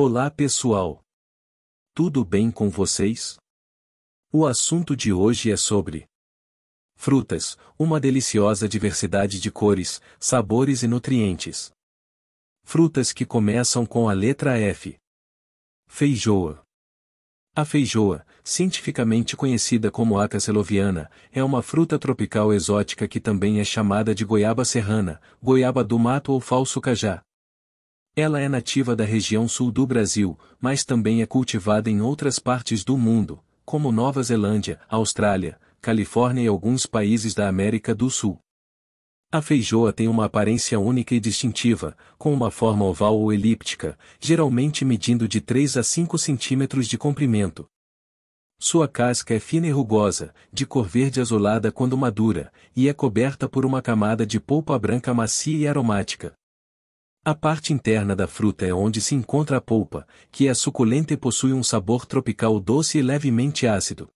Olá pessoal! Tudo bem com vocês? O assunto de hoje é sobre frutas, uma deliciosa diversidade de cores, sabores e nutrientes. Frutas que começam com a letra F. Feijoa. A feijoa, cientificamente conhecida como aca seloviana, é uma fruta tropical exótica que também é chamada de goiaba serrana, goiaba do mato ou falso cajá, ela é nativa da região sul do Brasil, mas também é cultivada em outras partes do mundo, como Nova Zelândia, Austrália, Califórnia e alguns países da América do Sul. A feijoa tem uma aparência única e distintiva, com uma forma oval ou elíptica, geralmente medindo de 3 a 5 centímetros de comprimento. Sua casca é fina e rugosa, de cor verde azulada quando madura, e é coberta por uma camada de polpa branca macia e aromática. A parte interna da fruta é onde se encontra a polpa, que é suculenta e possui um sabor tropical doce e levemente ácido.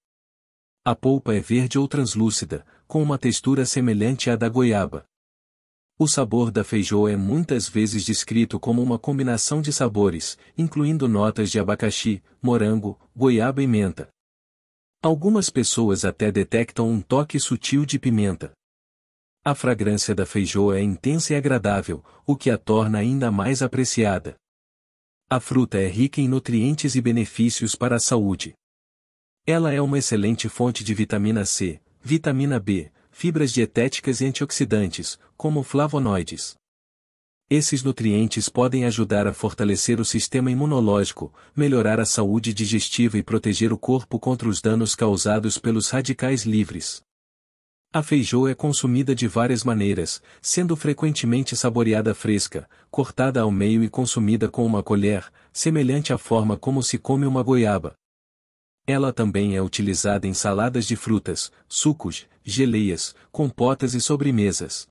A polpa é verde ou translúcida, com uma textura semelhante à da goiaba. O sabor da feijoa é muitas vezes descrito como uma combinação de sabores, incluindo notas de abacaxi, morango, goiaba e menta. Algumas pessoas até detectam um toque sutil de pimenta. A fragrância da feijoa é intensa e agradável, o que a torna ainda mais apreciada. A fruta é rica em nutrientes e benefícios para a saúde. Ela é uma excelente fonte de vitamina C, vitamina B, fibras dietéticas e antioxidantes, como flavonoides. Esses nutrientes podem ajudar a fortalecer o sistema imunológico, melhorar a saúde digestiva e proteger o corpo contra os danos causados pelos radicais livres. A feijão é consumida de várias maneiras, sendo frequentemente saboreada fresca, cortada ao meio e consumida com uma colher, semelhante à forma como se come uma goiaba. Ela também é utilizada em saladas de frutas, sucos, geleias, compotas e sobremesas.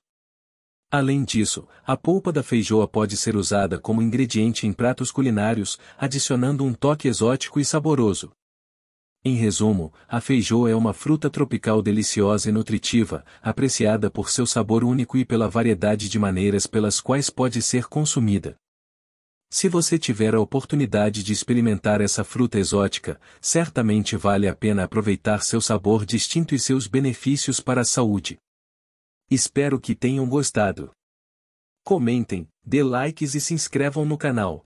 Além disso, a polpa da feijoa pode ser usada como ingrediente em pratos culinários, adicionando um toque exótico e saboroso. Em resumo, a feijão é uma fruta tropical deliciosa e nutritiva, apreciada por seu sabor único e pela variedade de maneiras pelas quais pode ser consumida. Se você tiver a oportunidade de experimentar essa fruta exótica, certamente vale a pena aproveitar seu sabor distinto e seus benefícios para a saúde. Espero que tenham gostado. Comentem, dê likes e se inscrevam no canal.